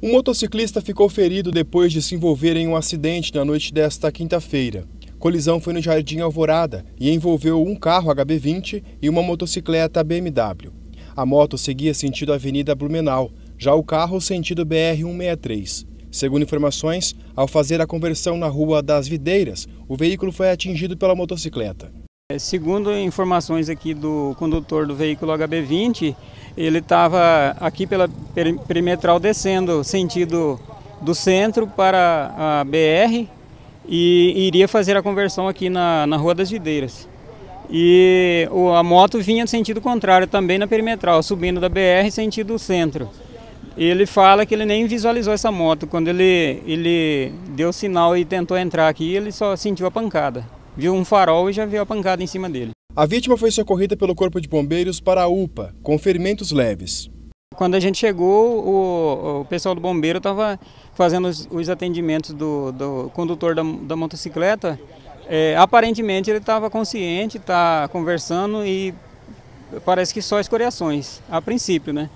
Um motociclista ficou ferido depois de se envolver em um acidente na noite desta quinta-feira. Colisão foi no Jardim Alvorada e envolveu um carro HB20 e uma motocicleta BMW. A moto seguia sentido Avenida Blumenau, já o carro sentido BR-163. Segundo informações, ao fazer a conversão na Rua das Videiras, o veículo foi atingido pela motocicleta. É, segundo informações aqui do condutor do veículo HB20, ele estava aqui pela perimetral descendo sentido do centro para a BR e iria fazer a conversão aqui na, na Rua das Videiras. E a moto vinha no sentido contrário também na perimetral, subindo da BR sentido centro. Ele fala que ele nem visualizou essa moto. Quando ele, ele deu sinal e tentou entrar aqui, ele só sentiu a pancada. Viu um farol e já viu a pancada em cima dele. A vítima foi socorrida pelo Corpo de Bombeiros para a UPA, com ferimentos leves. Quando a gente chegou, o, o pessoal do bombeiro estava fazendo os, os, atendimentos do, do condutor da, da motocicleta. É, aparentemente ele estava consciente, está conversando e parece que só escoriações, a princípio, né?